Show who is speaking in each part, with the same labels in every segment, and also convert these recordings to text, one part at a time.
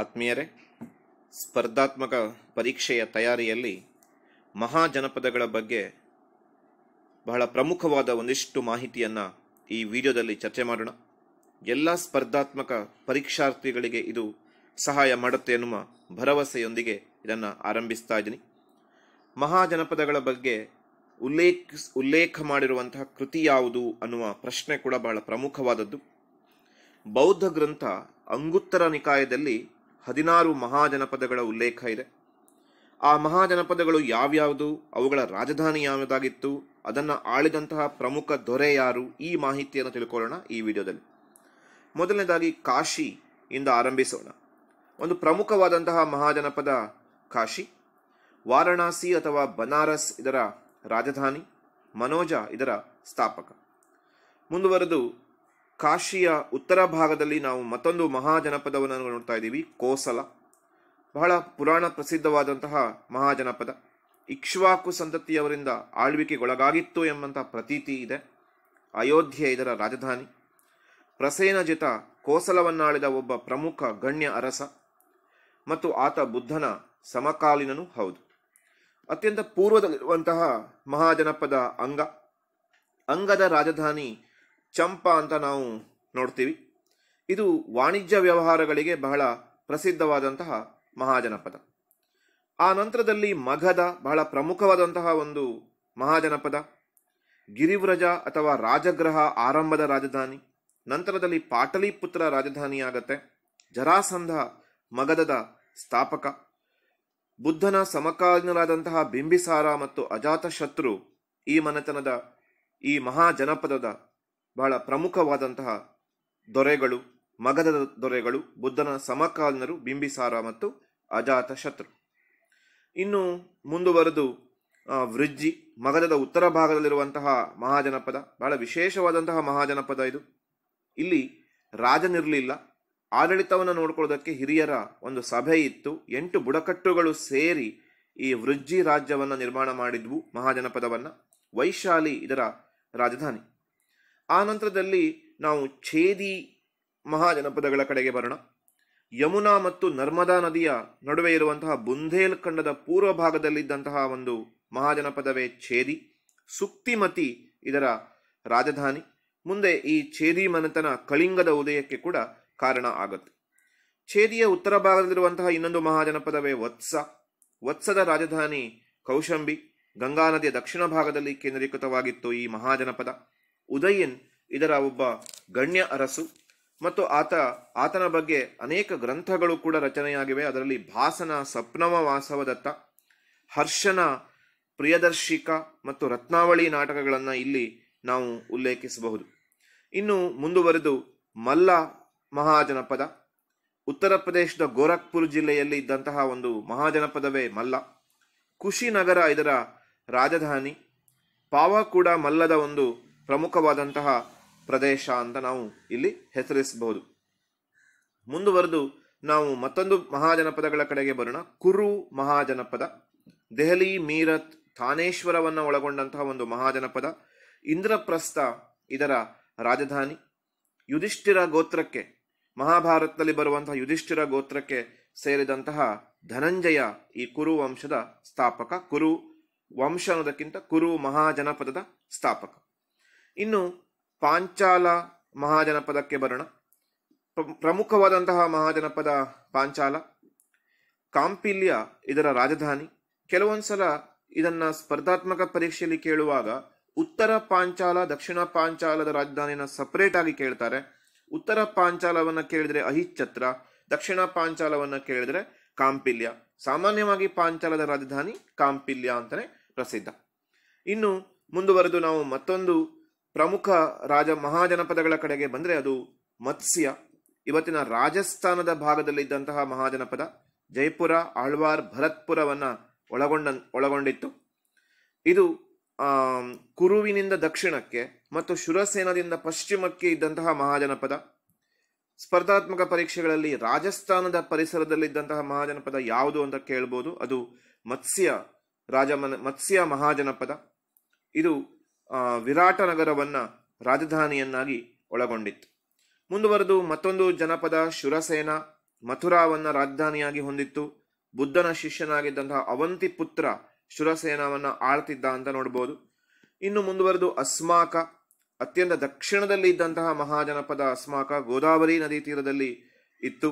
Speaker 1: ಆತ್ಮೀಯರೇ ಸ್ಪರ್ಧಾತ್ಮಕ ಪರೀಕ್ಷೆಯ ತಯಾರಿಯಲ್ಲಿ ಮಹಾಜನಪದಗಳ ಬಗ್ಗೆ ಬಹಳ ಪ್ರಮುಖವಾದ ಒಂದಿಷ್ಟು ಮಾಹಿತಿಯನ್ನು ಈ ವಿಡಿಯೋದಲ್ಲಿ ಚರ್ಚೆ ಮಾಡೋಣ ಎಲ್ಲ ಸ್ಪರ್ಧಾತ್ಮಕ ಪರೀಕ್ಷಾರ್ಥಿಗಳಿಗೆ ಇದು ಸಹಾಯ ಮಾಡುತ್ತೆ ಎನ್ನುವ ಭರವಸೆಯೊಂದಿಗೆ ಇದನ್ನು ಆರಂಭಿಸ್ತಾ ಇದ್ದೀನಿ ಮಹಾಜನಪದಗಳ ಬಗ್ಗೆ ಉಲ್ಲೇಖ ಉಲ್ಲೇಖ ಮಾಡಿರುವಂತಹ ಕೃತಿ ಯಾವುದು ಅನ್ನುವ ಪ್ರಶ್ನೆ ಕೂಡ ಬಹಳ ಪ್ರಮುಖವಾದದ್ದು ಬೌದ್ಧ ಗ್ರಂಥ ಅಂಗುತ್ತರ ನಿಕಾಯದಲ್ಲಿ ಹದಿನಾರು ಮಹಾಜನಪದಗಳ ಉಲ್ಲೇಖ ಇದೆ ಆ ಮಹಾಜನಪದಗಳು ಯಾವ್ಯಾವುದು ಅವುಗಳ ರಾಜಧಾನಿ ಯಾವುದಾಗಿತ್ತು ಅದನ್ನು ಆಳಿದಂತಹ ಪ್ರಮುಖ ದೊರೆ ಯಾರು ಈ ಮಾಹಿತಿಯನ್ನು ತಿಳ್ಕೊಳ್ಳೋಣ ಈ ವಿಡಿಯೋದಲ್ಲಿ ಮೊದಲನೇದಾಗಿ ಕಾಶಿ ಇಂದ ಆರಂಭಿಸೋಣ ಒಂದು ಪ್ರಮುಖವಾದಂತಹ ಮಹಾಜನಪದ ಕಾಶಿ ವಾರಣಾಸಿ ಅಥವಾ ಬನಾರಸ್ ಇದರ ರಾಜಧಾನಿ ಮನೋಜ ಇದರ ಸ್ಥಾಪಕ ಮುಂದುವರೆದು ಕಾಶಿಯ ಉತ್ತರ ಭಾಗದಲ್ಲಿ ನಾವು ಮತ್ತೊಂದು ಮಹಾಜನಪದವನ್ನು ನೋಡ್ತಾ ಇದ್ದೀವಿ ಕೋಸಲ ಬಹಳ ಪುರಾಣ ಪ್ರಸಿದ್ಧವಾದಂತಹ ಮಹಾಜನಪದ ಇಕ್ಷ್ವಾಕು ಸಂತತಿಯವರಿಂದ ಆಳ್ವಿಕೆಗೊಳಗಾಗಿತ್ತು ಎಂಬಂತಹ ಪ್ರತೀತಿ ಇದೆ ಅಯೋಧ್ಯೆ ಇದರ ರಾಜಧಾನಿ ಪ್ರಸೇನಜಿತ ಜಿತ ಕೋಸಲವನ್ನಾಳಿದ ಒಬ್ಬ ಪ್ರಮುಖ ಗಣ್ಯ ಅರಸ ಮತ್ತು ಆತ ಬುದ್ಧನ ಸಮಕಾಲೀನನು ಹೌದು ಅತ್ಯಂತ ಪೂರ್ವದಲ್ಲಿರುವಂತಹ ಮಹಾಜನಪದ ಅಂಗ ಅಂಗದ ರಾಜಧಾನಿ ಚಂಪ ಅಂತ ನಾವು ನೋಡ್ತೀವಿ ಇದು ವಾಣಿಜ್ಯ ವ್ಯವಹಾರಗಳಿಗೆ ಬಹಳ ಪ್ರಸಿದ್ಧವಾದಂತಹ ಮಹಾಜನಪದ ಆ ನಂತರದಲ್ಲಿ ಮಗಧ ಬಹಳ ಪ್ರಮುಖವಾದಂತಹ ಒಂದು ಮಹಾಜನಪದ ಗಿರಿವ್ರಜ ಅಥವಾ ರಾಜಗ್ರಹ ಆರಂಭದ ರಾಜಧಾನಿ ನಂತರದಲ್ಲಿ ಪಾಟಲಿಪುತ್ರ ರಾಜಧಾನಿಯಾಗತ್ತೆ ಜರಾಸಂಧ ಮಗಧದ ಸ್ಥಾಪಕ ಬುದ್ಧನ ಸಮಕಾಲೀನರಾದಂತಹ ಬಿಂಬಿಸಾರ ಮತ್ತು ಅಜಾತಶತ್ರು ಈ ಮನೆತನದ ಈ ಮಹಾಜನಪದದ ಬಹಳ ಪ್ರಮುಖವಾದಂತಹ ದೊರೆಗಳು ಮಗಧದ ದೊರೆಗಳು ಬುದ್ಧನ ಸಮಕಾಲೀನರು ಬಿಂಬಿಸಾರ ಮತ್ತು ಅಜಾತ ಶತ್ರು ಇನ್ನು ಮುಂದುವರೆದು ವೃಜ್ಜಿ ಮಗಧದ ಉತ್ತರ ಭಾಗದಲ್ಲಿರುವಂತಹ ಮಹಾಜನಪದ ಬಹಳ ವಿಶೇಷವಾದಂತಹ ಮಹಾಜನಪದ ಇದು ಇಲ್ಲಿ ರಾಜನಿರಲಿಲ್ಲ ಆಡಳಿತವನ್ನು ನೋಡಿಕೊಳ್ಳೋದಕ್ಕೆ ಹಿರಿಯರ ಒಂದು ಸಭೆ ಇತ್ತು ಎಂಟು ಬುಡಕಟ್ಟುಗಳು ಸೇರಿ ಈ ವೃಜ್ಜಿ ರಾಜ್ಯವನ್ನು ನಿರ್ಮಾಣ ಮಾಡಿದ್ವು ಮಹಾಜನಪದವನ್ನು ವೈಶಾಲಿ ಇದರ ರಾಜಧಾನಿ ಆ ನಂತರದಲ್ಲಿ ನಾವು ಛೇದಿ ಮಹಾಜನಪದಗಳ ಕಡೆಗೆ ಬರೋಣ ಯಮುನಾ ಮತ್ತು ನರ್ಮದಾ ನದಿಯ ನಡುವೆ ಇರುವಂತಹ ಬುಂದೇಲ್ ಖಂಡದ ಪೂರ್ವ ಭಾಗದಲ್ಲಿದ್ದಂತಹ ಒಂದು ಮಹಾಜನಪದವೇ ಛೇದಿ ಸುಕ್ತಿಮತಿ ಇದರ ರಾಜಧಾನಿ ಮುಂದೆ ಈ ಛೇದಿ ಮನೆತನ ಕಳಿಂಗದ ಉದಯಕ್ಕೆ ಕೂಡ ಕಾರಣ ಆಗುತ್ತೆ ಛೇದಿಯ ಉತ್ತರ ಭಾಗದಲ್ಲಿರುವಂತಹ ಇನ್ನೊಂದು ಮಹಾಜನಪದವೇ ವತ್ಸ ವತ್ಸದ ರಾಜಧಾನಿ ಕೌಶಂಬಿ ಗಂಗಾ ನದಿಯ ದಕ್ಷಿಣ ಭಾಗದಲ್ಲಿ ಕೇಂದ್ರೀಕೃತವಾಗಿತ್ತು ಈ ಮಹಾಜನಪದ ಉದಯಿನ್ ಇದರ ಒಬ್ಬ ಗಣ್ಯ ಅರಸು ಮತ್ತು ಆತ ಆತನ ಬಗ್ಗೆ ಅನೇಕ ಗ್ರಂಥಗಳು ಕೂಡ ರಚನೆಯಾಗಿವೆ ಅದರಲ್ಲಿ ಭಾಸನ ಸಪ್ನಮ ವಾಸವದತ್ತ ಹರ್ಷನ ಪ್ರಿಯದರ್ಶಿಕ ಮತ್ತು ರತ್ನಾವಳಿ ನಾಟಕಗಳನ್ನು ಇಲ್ಲಿ ನಾವು ಉಲ್ಲೇಖಿಸಬಹುದು ಇನ್ನು ಮುಂದುವರೆದು ಮಲ್ಲ ಮಹಾಜನಪದ ಉತ್ತರ ಪ್ರದೇಶದ ಗೋರಖ್ಪುರ್ ಜಿಲ್ಲೆಯಲ್ಲಿ ಇದ್ದಂತಹ ಒಂದು ಮಹಾಜನಪದವೇ ಮಲ್ಲ ಕುಶಿನಗರ ಇದರ ರಾಜಧಾನಿ ಪಾವ ಕೂಡ ಮಲ್ಲದ ಒಂದು ಪ್ರಮುಖವಾದಂತಹ ಪ್ರದೇಶ ಅಂತ ನಾವು ಇಲ್ಲಿ ಹೆಸರಿಸಬಹುದು ಮುಂದುವರೆದು ನಾವು ಮತ್ತೊಂದು ಮಹಾಜನಪದಗಳ ಕಡೆಗೆ ಬರೋಣ ಕುರು ಮಹಾಜನಪದ ದೆಹಲಿ ಮೀರತ್ ಥಾನೇಶ್ವರವನ್ನು ಒಳಗೊಂಡಂತಹ ಒಂದು ಮಹಾಜನಪದ ಇಂದ್ರಪ್ರಸ್ಥ ಇದರ ರಾಜಧಾನಿ ಯುಧಿಷ್ಠಿರ ಗೋತ್ರಕ್ಕೆ ಮಹಾಭಾರತದಲ್ಲಿ ಬರುವಂತಹ ಯುಧಿಷ್ಠಿರ ಗೋತ್ರಕ್ಕೆ ಸೇರಿದಂತಹ ಧನಂಜಯ ಈ ಕುರು ವಂಶದ ಸ್ಥಾಪಕ ಕುರು ವಂಶ ಅನ್ನೋದಕ್ಕಿಂತ ಕುರು ಮಹಾಜನಪದದ ಸ್ಥಾಪಕ ಇನ್ನು ಪಾಂಚಾಲ ಮಹಾಜನಪದಕ್ಕೆ ಬರೋಣ ಪ್ರಮುಖವಾದಂತಹ ಮಹಾಜನಪದ ಪಾಂಚಾಲ ಕಾಂಪಿಲ್ಯ ಇದರ ರಾಜಧಾನಿ ಕೆಲವೊಂದ್ಸಲ ಇದನ್ನ ಸ್ಪರ್ಧಾತ್ಮಕ ಪರೀಕ್ಷೆಯಲ್ಲಿ ಕೇಳುವಾಗ ಉತ್ತರ ಪಾಂಚಾಲ ದಕ್ಷಿಣ ಪಾಂಚಾಲದ ರಾಜಧಾನಿನ ಸಪರೇಟ್ ಆಗಿ ಕೇಳ್ತಾರೆ ಉತ್ತರ ಪಾಂಚಾಲವನ್ನು ಕೇಳಿದ್ರೆ ಅಹಿಚ್ಛತ್ರ ದಕ್ಷಿಣ ಪಾಂಚಾಲವನ್ನು ಕೇಳಿದ್ರೆ ಕಾಂಪಿಲ್ಯ ಸಾಮಾನ್ಯವಾಗಿ ಪಾಂಚಾಲದ ರಾಜಧಾನಿ ಕಾಂಪಿಲ್ಯ ಅಂತಾನೆ ಪ್ರಸಿದ್ಧ ಇನ್ನು ಮುಂದುವರೆದು ನಾವು ಮತ್ತೊಂದು ಪ್ರಮುಖ ರಾಜ ಮಹಾಜನಪದಗಳ ಕಡೆಗೆ ಬಂದರೆ ಅದು ಮತ್ಸ್ಯ ಇವತ್ತಿನ ರಾಜಸ್ಥಾನದ ಭಾಗದಲ್ಲಿದ್ದಂತಹ ಮಹಾಜನಪದ ಜೈಪುರ ಆಳ್ವಾರ್ ಭರತ್ಪುರವನ್ನ ಒಳಗೊಂಡ ಒಳಗೊಂಡಿತ್ತು ಇದು ಕುರುವಿನಿಂದ ದಕ್ಷಿಣಕ್ಕೆ ಮತ್ತು ಶುರಸೇನದಿಂದ ಪಶ್ಚಿಮಕ್ಕೆ ಇದ್ದಂತಹ ಮಹಾಜನಪದ ಸ್ಪರ್ಧಾತ್ಮಕ ಪರೀಕ್ಷೆಗಳಲ್ಲಿ ರಾಜಸ್ಥಾನದ ಪರಿಸರದಲ್ಲಿದ್ದಂತಹ ಮಹಾಜನಪದ ಯಾವುದು ಅಂತ ಕೇಳ್ಬೋದು ಅದು ಮತ್ಸ್ಯ ರಾಜ ಮತ್ಸ್ಯ ಮಹಾಜನಪದ ಇದು ವಿರಾಟ ನಗರವನ್ನು ರಾಜಧಾನಿಯನ್ನಾಗಿ ಒಳಗೊಂಡಿತ್ತು ಮುಂದುವರೆದು ಮತ್ತೊಂದು ಜನಪದ ಶುರಸೇನ ಮಥುರಾವನ್ನು ರಾಜಧಾನಿಯಾಗಿ ಹೊಂದಿತ್ತು ಬುದ್ಧನ ಶಿಷ್ಯನಾಗಿದ್ದಂತಹ ಅವಂತಿ ಪುತ್ರ ಶುರಸೇನವನ್ನು ಆಳ್ತಿದ್ದ ಅಂತ ನೋಡ್ಬೋದು ಇನ್ನು ಮುಂದುವರೆದು ಅಸ್ಮಾಕ ಅತ್ಯಂತ ದಕ್ಷಿಣದಲ್ಲಿ ಇದ್ದಂತಹ ಮಹಾಜನಪದ ಅಸ್ಮಾಕ ಗೋದಾವರಿ ನದಿ ತೀರದಲ್ಲಿ ಇತ್ತು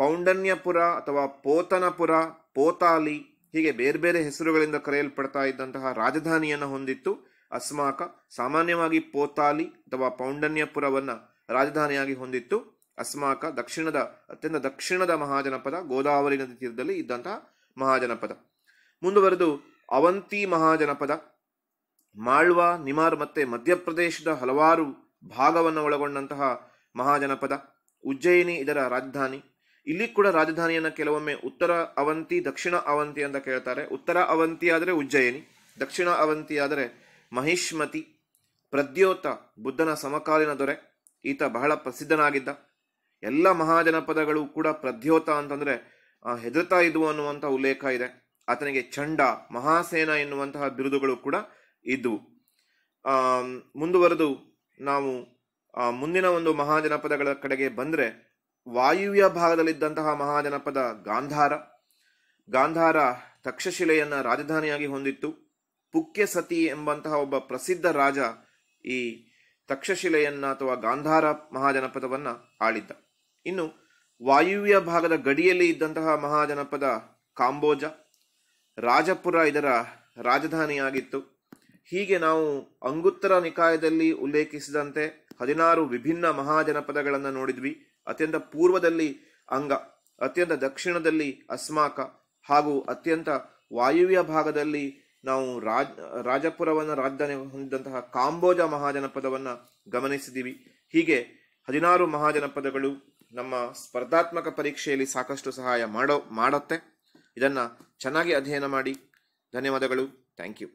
Speaker 1: ಪೌಂಡನ್ಯಪುರ ಅಥವಾ ಪೋತನಪುರ ಪೋತಾಲಿ ಹೀಗೆ ಬೇರೆ ಬೇರೆ ಹೆಸರುಗಳಿಂದ ಕರೆಯಲ್ಪಡ್ತಾ ಇದ್ದಂತಹ ರಾಜಧಾನಿಯನ್ನು ಹೊಂದಿತ್ತು ಅಸ್ಮಾಕ ಸಾಮಾನ್ಯವಾಗಿ ಪೋತಾಲಿ ಅಥವಾ ಪೌಂಡನ್ಯಪುರವನ್ನು ರಾಜಧಾನಿಯಾಗಿ ಹೊಂದಿತ್ತು ಅಸ್ಮಾಕ ದಕ್ಷಿಣದ ಅತ್ಯಂತ ದಕ್ಷಿಣದ ಮಹಾಜನಪದ ಗೋದಾವರಿ ನದಿ ತೀರದಲ್ಲಿ ಇದ್ದಂತಹ ಮಹಾಜನಪದ ಮುಂದುವರೆದು ಅವಂತಿ ಮಹಾಜನಪದ ಮಾಳ್ವಾ ನಿಮಾರ್ ಮತ್ತೆ ಮಧ್ಯಪ್ರದೇಶದ ಹಲವಾರು ಭಾಗವನ್ನು ಒಳಗೊಂಡಂತಹ ಮಹಾಜನಪದ ಉಜ್ಜಯಿನಿ ಇದರ ರಾಜಧಾನಿ ಇಲ್ಲಿ ಕೂಡ ರಾಜಧಾನಿಯನ್ನು ಕೆಲವೊಮ್ಮೆ ಉತ್ತರ ಅವಂತಿ ದಕ್ಷಿಣ ಅವಂತಿ ಅಂತ ಕೇಳ್ತಾರೆ ಉತ್ತರ ಅವಂತಿ ಆದರೆ ಉಜ್ಜಯಿನಿ ದಕ್ಷಿಣ ಅವಂತಿ ಆದರೆ ಮಹಿಷ್ಮತಿ ಪ್ರದ್ಯೋತ ಬುದ್ಧನ ಸಮಕಾಲೀನ ದೊರೆ ಈತ ಬಹಳ ಪ್ರಸಿದ್ಧನಾಗಿದ್ದ ಎಲ್ಲ ಮಹಾಜನಪದಗಳು ಕೂಡ ಪ್ರದ್ಯೋತ ಅಂತಂದರೆ ಹೆದರ್ತಾ ಇದ್ವು ಅನ್ನುವಂಥ ಉಲ್ಲೇಖ ಇದೆ ಆತನಿಗೆ ಚಂಡ ಮಹಾಸೇನ ಎನ್ನುವಂತಹ ಬಿರುದುಗಳು ಕೂಡ ಇದ್ವು ಮುಂದುವರೆದು ನಾವು ಮುಂದಿನ ಒಂದು ಮಹಾಜನಪದಗಳ ಕಡೆಗೆ ಬಂದರೆ ವಾಯುವ್ಯ ಭಾಗದಲ್ಲಿದ್ದಂತಹ ಮಹಾಜನಪದ ಗಾಂಧಾರ ಗಾಂಧಾರ ತಕ್ಷಶಿಲೆಯನ್ನು ರಾಜಧಾನಿಯಾಗಿ ಹೊಂದಿತ್ತು ಪುಕ್ಯ ಸತಿ ಎಂಬಂತಹ ಒಬ್ಬ ಪ್ರಸಿದ್ಧ ರಾಜ ಈ ತಕ್ಷಶಿಲೆಯನ್ನ ಅಥವಾ ಗಾಂಧಾರ ಮಹಾಜನಪದವನ್ನು ಆಳಿದ್ದ ಇನ್ನು ವಾಯುವ್ಯ ಭಾಗದ ಗಡಿಯಲ್ಲಿ ಇದ್ದಂತಹ ಮಹಾಜನಪದ ಕಾಂಬೋಜ ರಾಜಪುರ ಇದರ ರಾಜಧಾನಿಯಾಗಿತ್ತು ಹೀಗೆ ನಾವು ಅಂಗುತ್ತರ ನಿಕಾಯದಲ್ಲಿ ಉಲ್ಲೇಖಿಸಿದಂತೆ ಹದಿನಾರು ವಿಭಿನ್ನ ಮಹಾಜನಪದಗಳನ್ನು ನೋಡಿದ್ವಿ ಅತ್ಯಂತ ಪೂರ್ವದಲ್ಲಿ ಅಂಗ ಅತ್ಯಂತ ದಕ್ಷಿಣದಲ್ಲಿ ಅಸ್ಮಾಕ ಹಾಗೂ ಅತ್ಯಂತ ವಾಯುವ್ಯ ಭಾಗದಲ್ಲಿ ನಾವು ರಾಜ್ ರಾಜಪುರವನ್ನು ರಾಜಧಾನಿ ಹೊಂದಿದಂತಹ ಕಾಂಬೋಜ ಮಹಾಜನಪದವನ್ನು ಗಮನಿಸಿದ್ದೀವಿ ಹೀಗೆ ಹದಿನಾರು ಮಹಾಜನಪದಗಳು ನಮ್ಮ ಸ್ಪರ್ಧಾತ್ಮಕ ಪರೀಕ್ಷೆಯಲ್ಲಿ ಸಾಕಷ್ಟು ಸಹಾಯ ಮಾಡೋ ಮಾಡುತ್ತೆ ಇದನ್ನು ಚೆನ್ನಾಗಿ ಅಧ್ಯಯನ ಮಾಡಿ ಧನ್ಯವಾದಗಳು ಥ್ಯಾಂಕ್ ಯು